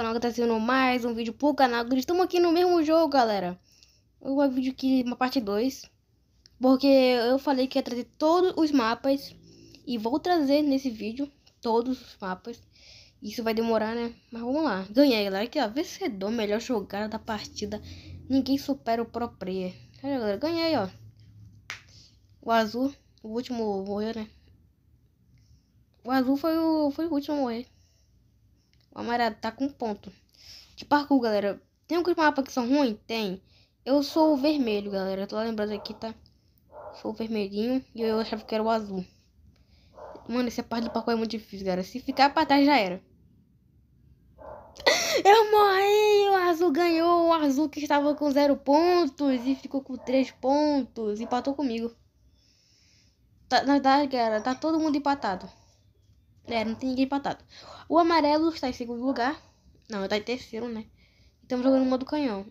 canal que tá sendo mais um vídeo pro canal. Estamos aqui no mesmo jogo, galera. Um vídeo aqui, uma parte 2. Porque eu falei que ia trazer todos os mapas. E vou trazer nesse vídeo todos os mapas. Isso vai demorar, né? Mas vamos lá. Ganhei, galera. Aqui, ó. É vencedor, melhor jogada da partida. Ninguém supera o próprio Olha, galera. Ganhei, ó. O azul. O último morreu, né? O azul foi o, foi o último a morrer. O amarelo tá com ponto. De parkour, galera. Tem alguns mapas que são ruins? Tem. Eu sou o vermelho, galera. Tô lembrando aqui, tá? Sou o vermelhinho e eu achava que era o azul. Mano, essa parte do parkour é muito difícil, galera. Se ficar pra trás, já era. Eu morri! O azul ganhou! O azul que estava com zero pontos e ficou com três pontos. Empatou comigo. Tá, na verdade, galera, tá todo mundo empatado. É, não tem ninguém empatado. O amarelo está em segundo lugar. Não, está em terceiro, né? Estamos jogando no modo canhão.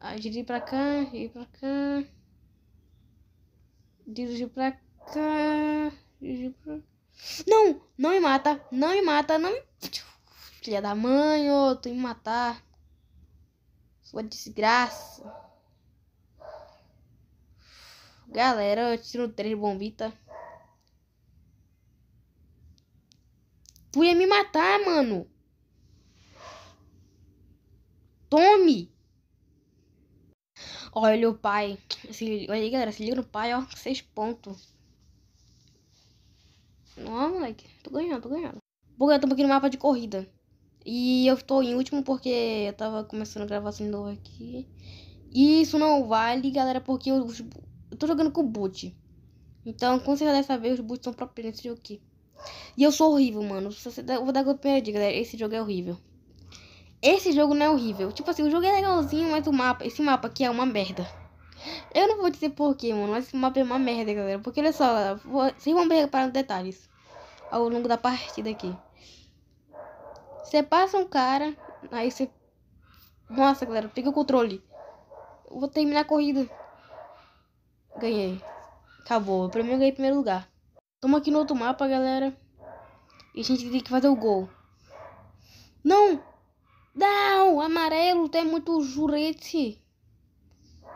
Aí dirigir pra cá, ir pra cá. Dirigir pra cá. Dirigir pra Não! Não me mata! Não me mata! Não me. Filha da mãe, ô, oh, tu me matar. Sua desgraça. Galera, eu tiro três bombitas. Tu ia me matar, mano. Tome! Olha o pai. Se, olha aí, galera. Se liga no pai, ó. Seis pontos. Ó, moleque. Tô ganhando, tô ganhando. Bom, eu tô aqui no mapa de corrida. E eu tô em último porque eu tava começando a gravar assim novo aqui. E isso não vale, galera, porque eu, eu tô jogando com o boot. Então, como vocês já devem saber, os boots são próprios nesse jogo aqui. E eu sou horrível, mano. Eu vou dar a primeira dica, galera. Esse jogo é horrível. Esse jogo não é horrível. Tipo assim, o jogo é legalzinho, mas o mapa... Esse mapa aqui é uma merda. Eu não vou dizer porquê, mano. Mas esse mapa é uma merda, galera. Porque olha só, galera, vocês vão reparar nos detalhes. Ao longo da partida aqui. Você passa um cara, aí você... Nossa, galera, pega o controle. Eu vou terminar a corrida. Ganhei. Acabou. Pra mim eu ganhei primeiro lugar. Tamo aqui no outro mapa, galera. E a gente tem que fazer o gol. Não! Não! Amarelo, tem é muito jurete.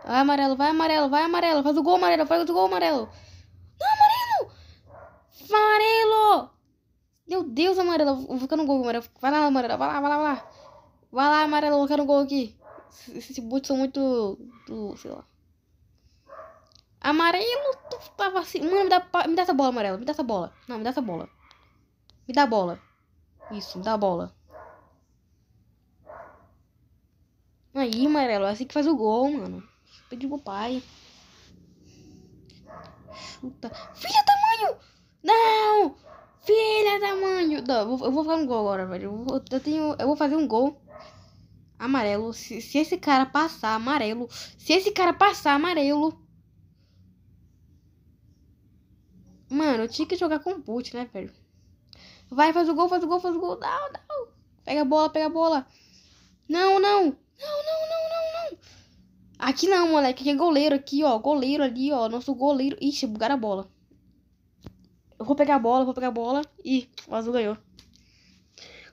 Vai amarelo, vai amarelo, vai amarelo. Faz o gol amarelo, faz o gol amarelo. Não, amarelo! Amarelo! Meu Deus, amarelo. Vou ficar no gol, amarelo. Vai lá, amarelo. Vai lá, vai lá, vai lá. Vai lá, amarelo. Vou ficar no gol aqui. Esses boots são muito... Do, sei lá. Amarelo, tu tava assim... Mano, me dá, me dá essa bola, amarelo. Me dá essa bola. Não, me dá essa bola. Me dá a bola. Isso, me dá a bola. Aí, amarelo, é assim que faz o gol, mano. pede pro pai. Chuta. Filha tamanho! Não! Filha tamanho! Não, eu vou fazer um gol agora, velho. Eu, vou, eu, tenho, eu vou fazer um gol amarelo. Se, se esse cara passar amarelo. Se esse cara passar amarelo. Mano, eu tinha que jogar com o put, né, velho? Vai, faz o gol, faz o gol, faz o gol. Não, não. Pega a bola, pega a bola. Não, não. Não, não, não, não, não. Aqui não, moleque. Aqui é goleiro aqui, ó. Goleiro ali, ó. Nosso goleiro. Ixi, bugaram a bola. Eu vou pegar a bola, vou pegar a bola. Ih, o azul ganhou.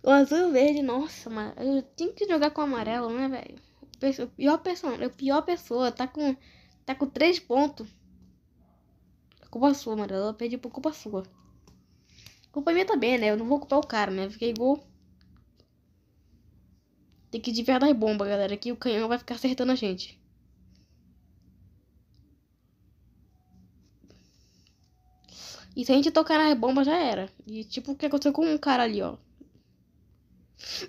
O azul e o verde, nossa, mano. Eu tenho que jogar com o amarelo, né, velho? Pior pessoa, pior pessoa. Tá com, tá com três pontos. culpa sua, amarelo. Eu perdi por culpa sua. Culpa minha também, né? Eu não vou culpar o cara, né? Fiquei igual. Tem que desviar das bombas, galera. Que o canhão vai ficar acertando a gente. E se a gente tocar nas bombas, já era. E tipo o que aconteceu com um cara ali, ó.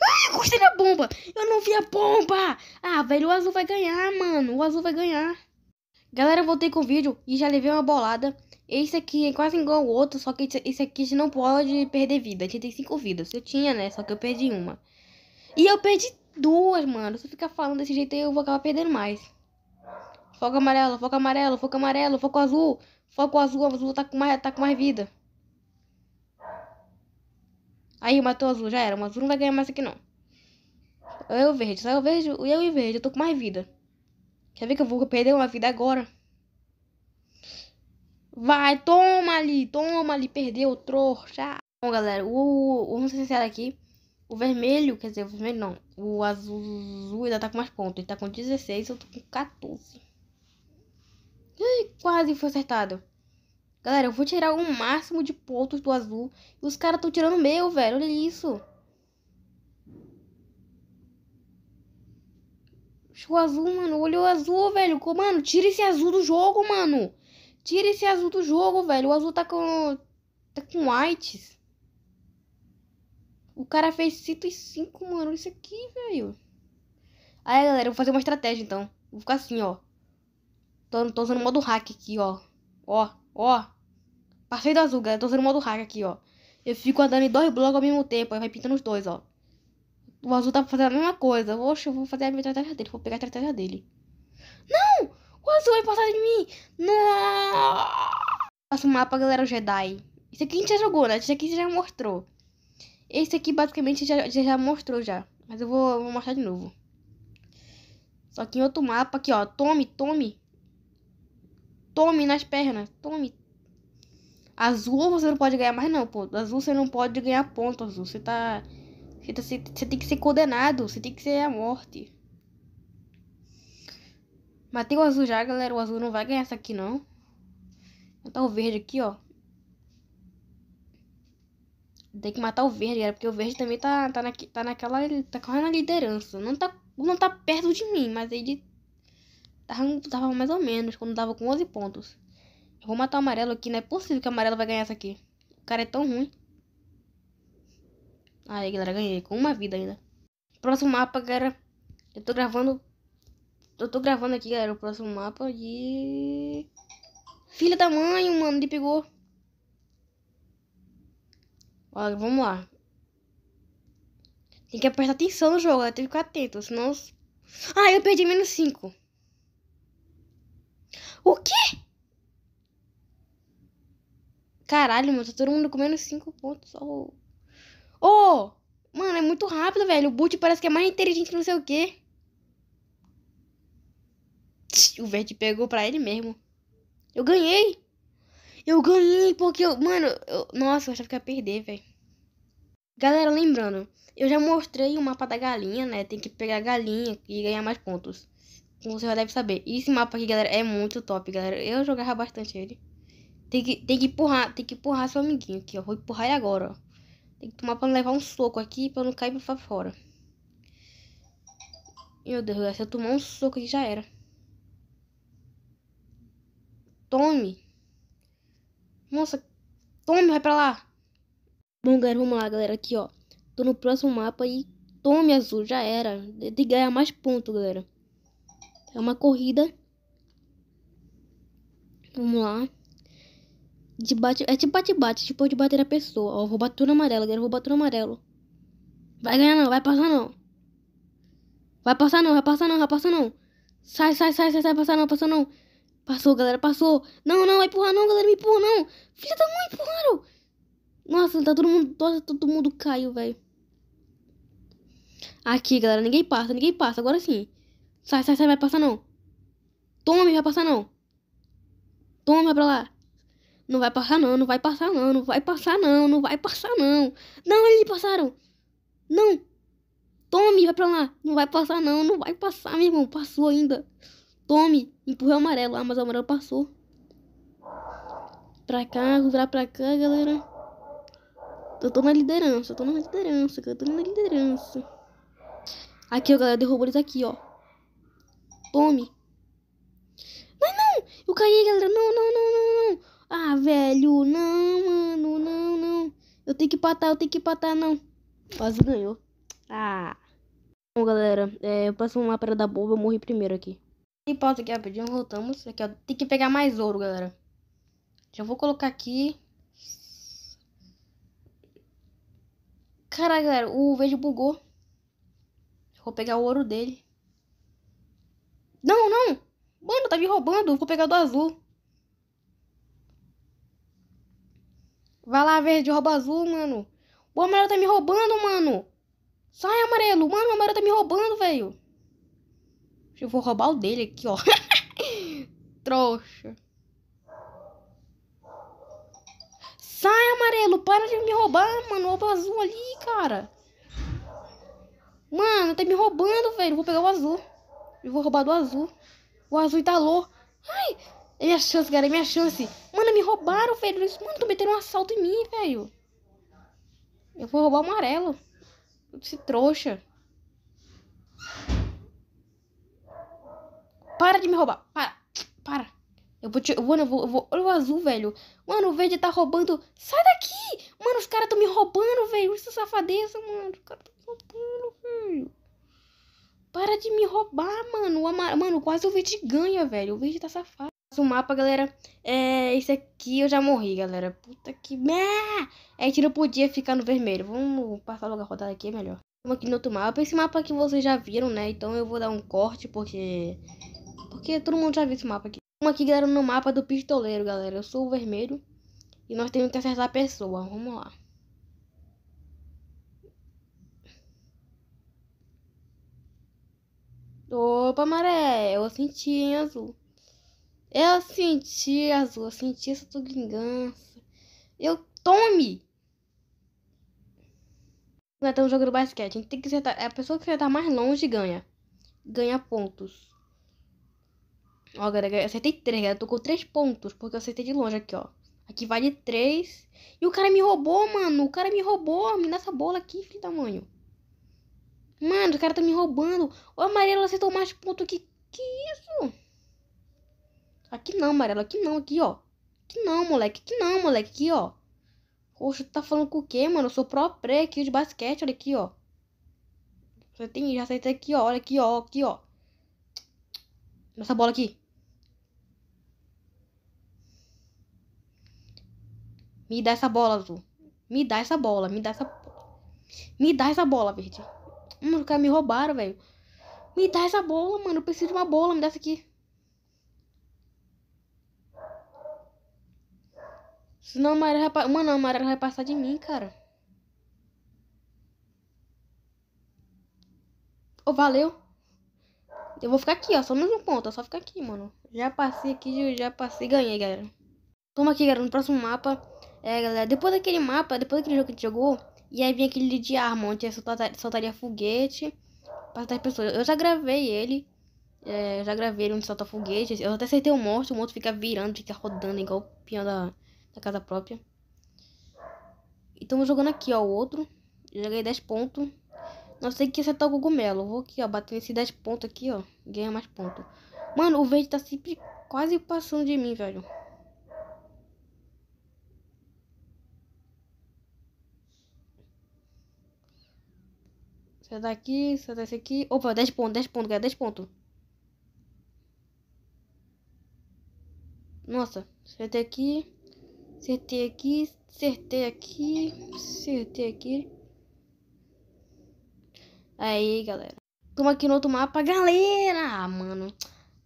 Ah, eu gostei da bomba! Eu não vi a bomba! Ah, velho, o azul vai ganhar, mano. O azul vai ganhar. Galera, voltei com o vídeo e já levei uma bolada. Esse aqui é quase igual ao outro, só que esse aqui a não pode perder vida. A gente tem cinco vidas. Eu tinha, né? Só que eu perdi uma. E eu perdi duas, mano. Se eu ficar falando desse jeito aí, eu vou acabar perdendo mais. Foco amarelo, foco amarelo, foco amarelo, foco azul. Foco azul, azul tá com mais, tá com mais vida. Aí, matou o azul, já era. O azul não vai ganhar mais aqui, não. Eu verde, só eu verde, eu e verde. Eu tô com mais vida. Quer ver que eu vou perder uma vida agora? Vai, toma ali, toma ali, perdeu, trouxa. Bom, galera, o, o vamos ser sinceros aqui. O vermelho, quer dizer, o vermelho não. O azul, azul ainda tá com mais pontos. Ele tá com 16, eu tô com 14. Ih, quase foi acertado. Galera, eu vou tirar o máximo de pontos do azul. E os caras estão tirando o meu, velho. Olha isso. show o azul, mano. Olha o é azul, velho. Mano, tira esse azul do jogo, mano. Tira esse azul do jogo, velho. O azul tá com. Tá com whites. O cara fez 105, mano. Isso aqui, velho. Aí, galera, eu vou fazer uma estratégia então. Vou ficar assim, ó. Tô, tô usando modo hack aqui, ó. Ó, ó. Passei do azul, galera. Tô usando modo hack aqui, ó. Eu fico andando em dois blocos ao mesmo tempo. Aí vai pintando os dois, ó. O azul tá fazendo a mesma coisa. Oxe, eu vou fazer a minha estratégia dele. Vou pegar a estratégia dele. Não! O azul vai passar de mim! Não! um mapa, galera, Jedi. Esse aqui a gente já jogou, né? Esse aqui você já mostrou. Esse aqui, basicamente, já, já, já mostrou já. Mas eu vou, vou mostrar de novo. Só que em outro mapa aqui, ó. Tome, tome. Tome nas pernas. Tome. Azul você não pode ganhar mais não, pô. Azul você não pode ganhar ponto, azul. Você tá... Você, você, tá você tem que ser condenado. Você tem que ser a morte. Matei o azul já, galera. O azul não vai ganhar essa aqui, não. Matar o verde aqui, ó. Tem que matar o verde, galera. Porque o verde também tá, tá, na, tá naquela... Ele tá correndo na liderança. Não tá, não tá perto de mim, mas ele... Tava, tava mais ou menos, quando tava com 11 pontos. Eu vou matar o amarelo aqui. Não é possível que o amarelo vai ganhar essa aqui. O cara é tão ruim. Aí, galera, ganhei. Com uma vida ainda. Próximo mapa, galera. Eu tô gravando... Eu tô gravando aqui, galera, o próximo mapa de... Filha da mãe, mano. Ele pegou. Olha, vamos lá. Tem que prestar atenção no jogo, Tem que ficar atento, senão... Ah, eu perdi menos 5. O quê? Caralho, mano. Tá todo mundo com menos 5 pontos. Só... Ô! Oh, mano, é muito rápido, velho. O boot parece que é mais inteligente que não sei o quê. O verde pegou pra ele mesmo. Eu ganhei! Eu ganhei porque eu. Mano, eu, nossa, eu achava que ia perder, velho. Galera, lembrando, eu já mostrei o mapa da galinha, né? Tem que pegar a galinha e ganhar mais pontos. Como você já deve saber. E esse mapa aqui, galera, é muito top, galera. Eu jogava bastante ele. Tem que, tem que empurrar, tem que empurrar seu amiguinho aqui, ó. Vou empurrar ele agora, ó. Tem que tomar pra não levar um soco aqui pra não cair pra fora. Meu Deus, se eu tomar um soco aqui já era. Tome. Nossa, tome, vai pra lá. Bom, galera, vamos lá, galera. Aqui, ó. Tô no próximo mapa e tome azul, já era. De ganhar mais pontos, galera. É uma corrida. Vamos lá. De bate, é tipo bate-bate, tipo de bater a pessoa. Ó, vou bater no amarelo, galera, vou bater no amarelo. Vai ganhar não, vai passar não. Vai passar não, vai passar não, vai passar não. Sai, sai, sai, sai, sai, passar não, passou não. Passou, galera, passou. Não, não, vai empurrar não, galera, me empurra não. Filha da mãe, empurraram. Nossa, tá todo mundo, todo todo mundo caiu, velho. Aqui, galera, ninguém passa, ninguém passa, agora sim. Sai, sai, sai, vai passar não. Tome, vai passar não. toma vai pra lá. Não vai passar não, não vai passar não, não vai passar não, não vai passar não. Não, eles passaram. Não. Tome, vai pra lá. Não vai passar não, não vai passar, meu irmão. Passou ainda. Tome. Empurrou o amarelo. Ah, mas o amarelo passou. Pra cá, virar pra cá, galera. Eu tô na liderança, eu tô na liderança, eu tô na liderança. Aqui, ó, galera, derrubou eles aqui, ó. Tome. Mas não, não! Eu caí, galera. Não, não, ah, velho, não, mano, não, não. Eu tenho que empatar, eu tenho que empatar, não. Quase ganhou. Ah. Bom, galera, é, eu passo uma para dar bomba, eu morri primeiro aqui. pausa aqui rapidinho, voltamos. Aqui, ó, tem que pegar mais ouro, galera. Já vou colocar aqui. Caralho, galera, o verde bugou. Vou pegar o ouro dele. Não, não! Mano, tá me roubando. Vou pegar do azul. Vai lá, verde, rouba azul, mano. O amarelo tá me roubando, mano. Sai, amarelo. Mano, o amarelo tá me roubando, velho. Eu vou roubar o dele aqui, ó. Trouxa. Sai, amarelo. Para de me roubar, mano. Rouba azul ali, cara. Mano, tá me roubando, velho. Vou pegar o azul. Eu vou roubar do azul. O azul tá louco. Ai, é minha chance, cara, é minha chance. Mano, me roubaram, velho. Mano, tô metendo um assalto em mim, velho. Eu vou roubar o amarelo. Esse trouxa. Para de me roubar. Para. Para. Eu vou te. Mano, eu vou. Eu vou... Olha o azul, velho. Mano, o verde tá roubando. Sai daqui! Mano, os caras tão me roubando, velho. Essa é safadeza, mano. Os caras tão me roubando, velho. Para de me roubar, mano. O amar... Mano, quase o verde ganha, velho. O verde tá safado o mapa, galera. É, esse aqui eu já morri, galera. Puta que... merda. É que não podia ficar no vermelho. Vamos passar logo a rodada aqui, é melhor. Vamos aqui no outro mapa. Esse mapa aqui vocês já viram, né? Então eu vou dar um corte, porque... Porque todo mundo já viu esse mapa aqui. Vamos aqui, galera, no mapa do pistoleiro, galera. Eu sou o vermelho. E nós temos que acertar a pessoa. Vamos lá. Opa, maré, eu senti em azul. Eu senti as senti essa tua vingança. Eu tome! Vai ter um jogo do basquete. A gente tem que acertar. É a pessoa que acertar mais longe ganha. Ganha pontos. Ó, galera, eu acertei três, galera. Eu tô com três pontos, porque eu acertei de longe aqui, ó. Aqui vale três. E o cara me roubou, mano. O cara me roubou. Me dá essa bola aqui, filho tamanho. Mano, o cara tá me roubando. O amarelo acertou mais ponto que. Que isso? Aqui não, amarelo, aqui não, aqui, ó. Aqui não, moleque, aqui não, moleque, aqui, ó. Poxa, tu tá falando com o quê, mano? Eu sou pro pré aqui de basquete, olha aqui, ó. Já tem, já senta aqui, ó, olha aqui, ó, aqui, ó. Nossa bola aqui. Me dá essa bola, azul. Me dá essa bola, me dá essa... Me dá essa bola, verde. Mano, hum, os caras me roubaram, velho. Me dá essa bola, mano. Eu preciso de uma bola, me dá essa aqui. Senão a Mayra vai... Mano, a não vai passar de mim, cara. Ô, oh, valeu. Eu vou ficar aqui, ó. Só mais um ponto. É só ficar aqui, mano. Já passei aqui, já passei ganhei, galera. Toma aqui, galera. No próximo mapa. É, galera. Depois daquele mapa, depois daquele jogo que a gente jogou. E aí vem aquele de arma, onde soltar, soltaria foguete. as pessoas. Eu já gravei ele. É, já gravei ele onde solta foguete. Eu até acertei o morto. O morto fica virando, fica rodando igual o pião da da casa própria. E estamos jogando aqui, ó, o outro. Joguei 10 pontos. Não sei que acertar o cogumelo. Vou aqui, ó, bater nesse 10 pontos aqui, ó. Ganha mais pontos. Mano, o verde tá sempre quase passando de mim, velho. Sai daqui, sai desse aqui. Opa, 10 pontos, 10 pontos, galera, 10 pontos. Nossa, acertei aqui. Acertei aqui, acertei aqui, acertei aqui. Aí, galera. Toma aqui no outro mapa. Galera, ah, mano.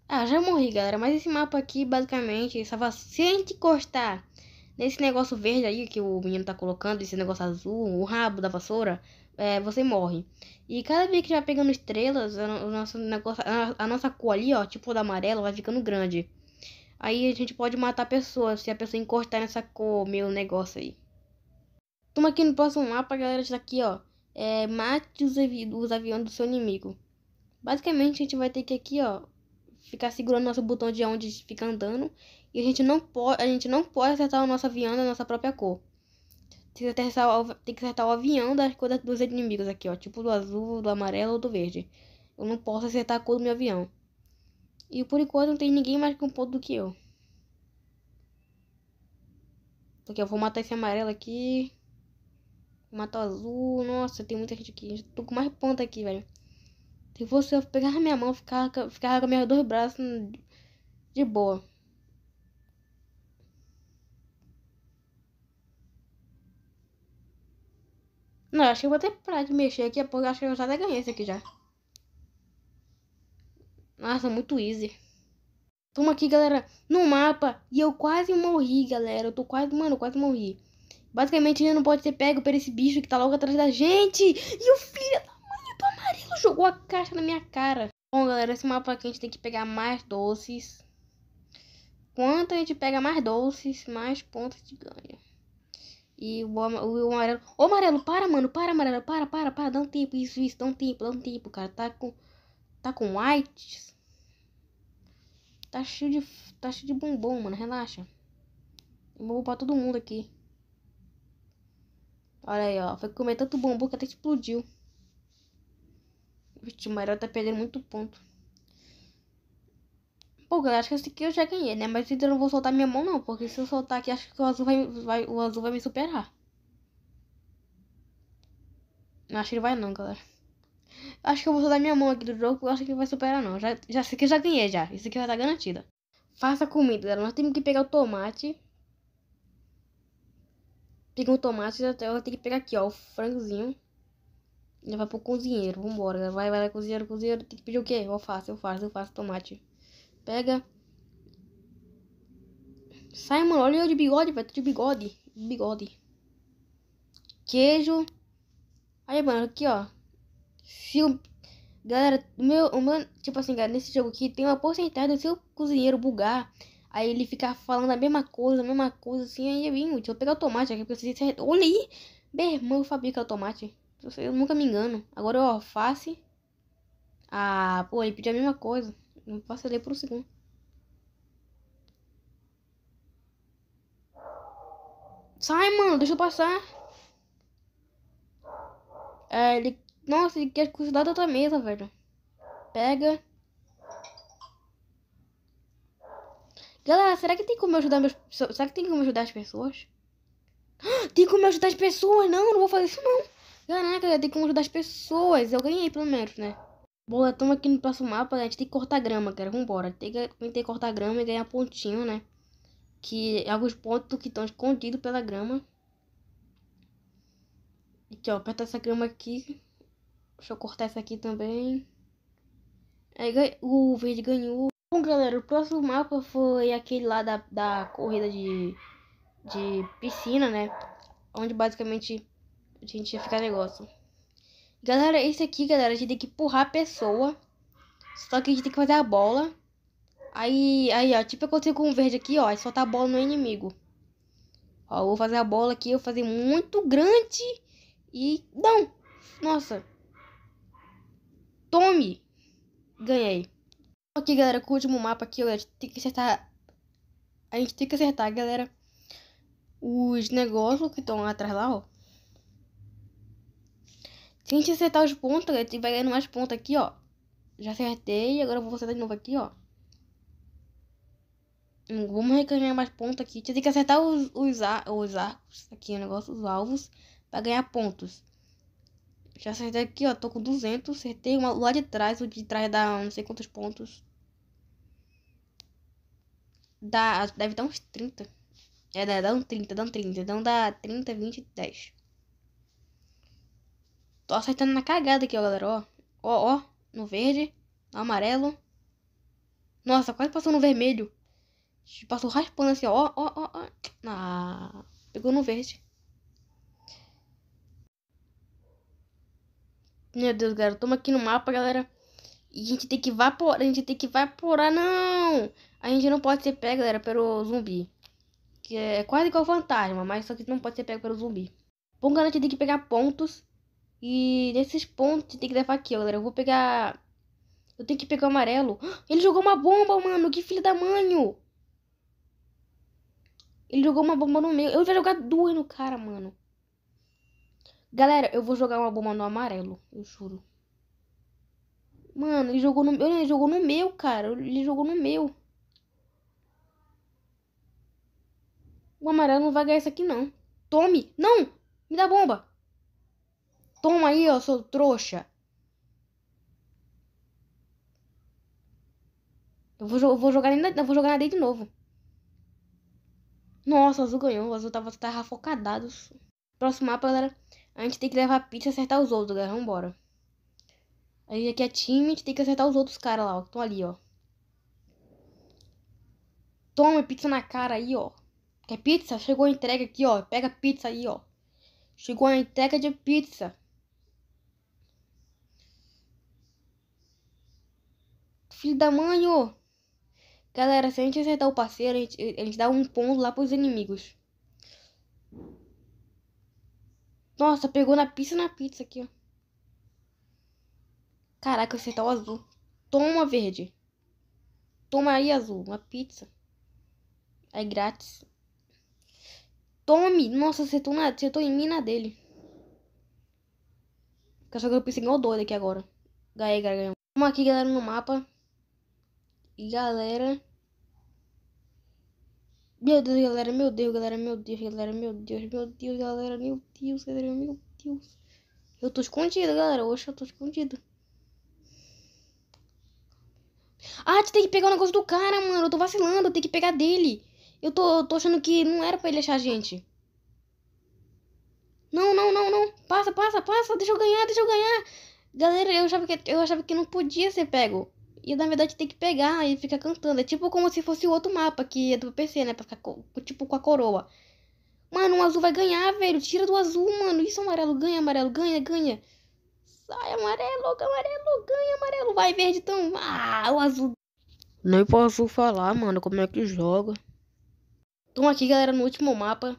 Ah, já morri, galera. Mas esse mapa aqui, basicamente, se a gente encostar nesse negócio verde aí que o menino tá colocando, esse negócio azul, o rabo da vassoura, é, você morre. E cada vez que já pegando estrelas, o nosso negócio, a, a nossa cor ali, ó, tipo da amarela, vai ficando grande. Aí a gente pode matar a pessoa se a pessoa encostar nessa cor, meu negócio aí. Toma aqui no próximo mapa, galera, está aqui, ó. É, mate os, avi os aviões do seu inimigo. Basicamente, a gente vai ter que aqui, ó, ficar segurando nosso botão de onde fica andando. E a gente não pode, a gente não pode acertar o nosso avião da nossa própria cor. Tem que acertar o, tem que acertar o avião das cores dos inimigos aqui, ó. Tipo do azul, do amarelo ou do verde. Eu não posso acertar a cor do meu avião. E por enquanto não tem ninguém mais com ponto do que eu. Porque eu vou matar esse amarelo aqui. Vou matar o azul. Nossa, tem muita gente aqui. Já tô com mais ponta aqui, velho. Se fosse eu pegar minha mão, ficar ficava com meus dois braços de boa. Não, acho que eu vou ter parar de mexer aqui, porque acho que eu já até ganhei esse aqui já. Nossa, muito easy. Toma aqui, galera, no mapa. E eu quase morri, galera. Eu tô quase, mano, quase morri. Basicamente, ele não pode ser pego por esse bicho que tá logo atrás da gente. E o filho da mãe do amarelo jogou a caixa na minha cara. Bom, galera, esse mapa aqui a gente tem que pegar mais doces. Quanto a gente pega mais doces, mais pontos de ganho. E o, o, o amarelo... Ô, amarelo, para, mano. Para, amarelo. Para, para, para. Dá um tempo. Isso, isso. Dá um tempo, dá um tempo, cara. Tá com... Tá com whites Tá cheio de. Tá cheio de bombom, mano. Relaxa. Eu vou pra todo mundo aqui. Olha aí, ó. Foi comer tanto bombom que até explodiu. Vixe, o Mario tá perdendo muito ponto. Pô, galera, acho que esse aqui eu já ganhei, né? Mas eu não vou soltar minha mão, não. Porque se eu soltar aqui, acho que o azul vai, vai, o azul vai me superar. Não acho que ele vai não, galera. Acho que eu vou usar minha mão aqui do jogo, eu acho que vai superar não. Já, já, isso aqui eu já ganhei já, isso aqui vai estar tá garantida. Faça comida galera. nós temos que pegar o tomate. Pega o tomate, ela tem que pegar aqui, ó, o frangozinho. Já vai pro cozinheiro, vambora. galera. vai, vai, cozinheiro, cozinheiro. Tem que pedir o quê? Eu faço, eu faço, eu faço tomate. Pega. Sai, mano, olha eu de bigode, velho, tô de bigode. Bigode. Queijo. Aí, mano, aqui, ó filme. Galera, o meu, meu tipo assim, galera, nesse jogo aqui tem uma porcentagem do seu cozinheiro bugar. Aí ele ficar falando a mesma coisa, a mesma coisa, assim, aí eu vim Eu vou pegar o tomate aqui, porque você... Olha aí! Meu irmão fabrica o tomate. Eu nunca me engano. Agora eu alface. Ah, pô, ele pediu a mesma coisa. Não posso ler por um segundo. Sai, mano, deixa eu passar. É, ele nossa, ele quer cuidar da tua mesa, velho. Pega. Galera, será que tem como ajudar meus... Será que tem como ajudar as pessoas? Ah, tem como ajudar as pessoas? Não, não vou fazer isso não. Caraca, tem como ajudar as pessoas. Eu ganhei, pelo menos, né? Bom, estamos aqui no próximo mapa. Né? A gente tem que cortar grama, cara. Vambora. Tem que, tem que cortar grama e ganhar pontinho, né? Que é alguns pontos que estão escondidos pela grama. Aqui, ó. Aperta essa grama aqui. Deixa eu cortar essa aqui também. Aí o verde ganhou. Bom, galera, o próximo mapa foi aquele lá da, da corrida de, de piscina, né? Onde basicamente a gente ia ficar negócio. Galera, esse aqui, galera, a gente tem que empurrar a pessoa. Só que a gente tem que fazer a bola. Aí, aí, ó, tipo aconteceu com o verde aqui, ó, é soltar a bola no inimigo. Ó, eu vou fazer a bola aqui, eu vou fazer muito grande. E, não, nossa, Tome! Ganhei. Ok, galera, com o último mapa aqui, a gente tem que acertar... A gente tem que acertar, galera, os negócios que estão atrás lá, ó. Se a gente acertar os pontos, galera, a gente vai ganhando mais pontos aqui, ó. Já acertei, agora eu vou acertar de novo aqui, ó. Vamos ganhar mais pontos aqui. A gente tem que acertar os, os, ar, os arcos, aqui o negócio, os alvos, pra ganhar pontos. Já acertei aqui, ó. Tô com 200. Acertei uma lá de trás. O de trás dá não sei quantos pontos. Dá, deve dar uns 30. É, dá, dá um 30, dá um 30. Então dá 30, 20, 10. Tô acertando na cagada aqui, ó, galera. Ó, ó, ó. No verde. No amarelo. Nossa, quase passou no vermelho. Passou raspando assim, ó, ó, ó, ó. Ah, pegou no verde. Meu Deus, galera, toma aqui no mapa, galera. E a gente tem que evaporar, a gente tem que evaporar, não! A gente não pode ser pego, galera, pelo zumbi. Que é quase igual fantasma, mas só que não pode ser pego pelo zumbi. Bom, galera, a gente tem que pegar pontos. E nesses pontos a gente tem que levar aqui, galera. Eu vou pegar... Eu tenho que pegar o amarelo. Ele jogou uma bomba, mano! Que filho da mãe! Ele jogou uma bomba no meio. Eu já jogar duas no cara, mano. Galera, eu vou jogar uma bomba no amarelo, eu juro. Mano, ele jogou no, ele jogou no meu, cara. Ele jogou no meu. O amarelo não vai ganhar isso aqui, não. Tome! Não! Me dá bomba! Toma aí, ó, seu trouxa. Eu vou, eu vou jogar ainda, vou jogar na de novo. Nossa, o azul ganhou. O azul tava, tava focadados. Próximo mapa, galera. A gente tem que levar a pizza e acertar os outros, galera. Vambora. A gente aqui é time, a gente tem que acertar os outros caras lá, ó. Que estão ali, ó. Toma pizza na cara aí, ó. Quer pizza? Chegou a entrega aqui, ó. Pega a pizza aí, ó. Chegou a entrega de pizza. Filho da mãe, ó. Galera, se a gente acertar o parceiro, a gente, a gente dá um ponto lá pros inimigos. Nossa, pegou na pizza na pizza aqui, ó. Caraca, você tá o azul. Toma, verde. Toma aí, azul. Uma pizza. É grátis. Tome. Nossa, acertou, na, tô em mina dele. Só que eu pensei igual doido aqui agora. Ganhei, ganhei Vamos aqui, galera, no mapa. E, galera... Meu Deus, galera, meu Deus, galera, meu Deus, galera, meu Deus, meu Deus, galera, meu Deus, galera, meu Deus. Eu tô escondido, galera. Hoje eu tô escondido. Ah, tu tem que pegar o negócio do cara, mano. Eu tô vacilando, eu tenho que pegar dele. Eu tô, tô achando que não era pra ele achar a gente. Não, não, não, não. Passa, passa, passa. Deixa eu ganhar, deixa eu ganhar. Galera, eu achava que, eu achava que não podia ser pego. E na verdade tem que pegar e ficar cantando. É tipo como se fosse o outro mapa que é do PC, né? Pra ficar tipo com a coroa. Mano, o azul vai ganhar, velho. Tira do azul, mano. Isso, amarelo ganha, amarelo ganha, ganha. Sai, amarelo, amarelo, ganha, amarelo. Vai, verde, então. Ah, o azul. Nem posso falar, mano, como é que joga. Tô aqui, galera, no último mapa.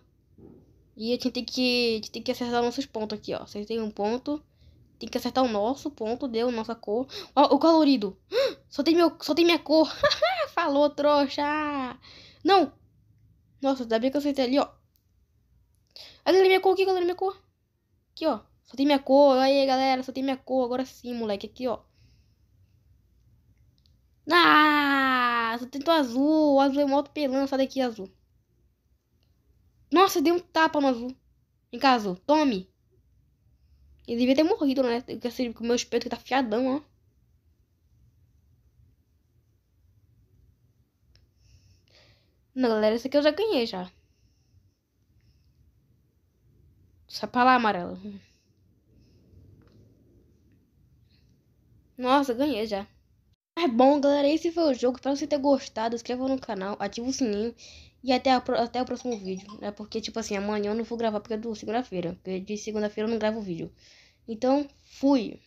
E a gente tem que, a gente tem que acertar nossos pontos aqui, ó. Acertei um ponto. Tem que acertar o nosso ponto, deu nossa cor. Ó, o colorido. Só tem, meu, só tem minha cor. Falou, trouxa. Não. Nossa, ainda bem que eu acertei ali, ó. Olha minha cor aqui, galera, minha cor. Aqui, ó. Só tem minha cor. Aí, galera, só tem minha cor. Agora sim, moleque. Aqui, ó. Ah, só tem azul. O azul é moto pelando. Sai daqui, azul. Nossa, deu um tapa no azul. Em caso, tome. Ele devia ter morrido, né? Com, assim, esse, com o meu espeto que tá fiadão, ó. Não, galera, esse aqui eu já ganhei já. Só pra lá, amarelo. Nossa, ganhei já. Mas é bom, galera, esse foi o jogo. Espero que você tenha gostado. Inscreva no canal, ativa o sininho. E até, a, até o próximo vídeo, né? Porque, tipo assim, amanhã eu não vou gravar porque é do segunda-feira. Porque de segunda-feira eu não gravo vídeo. Então, fui!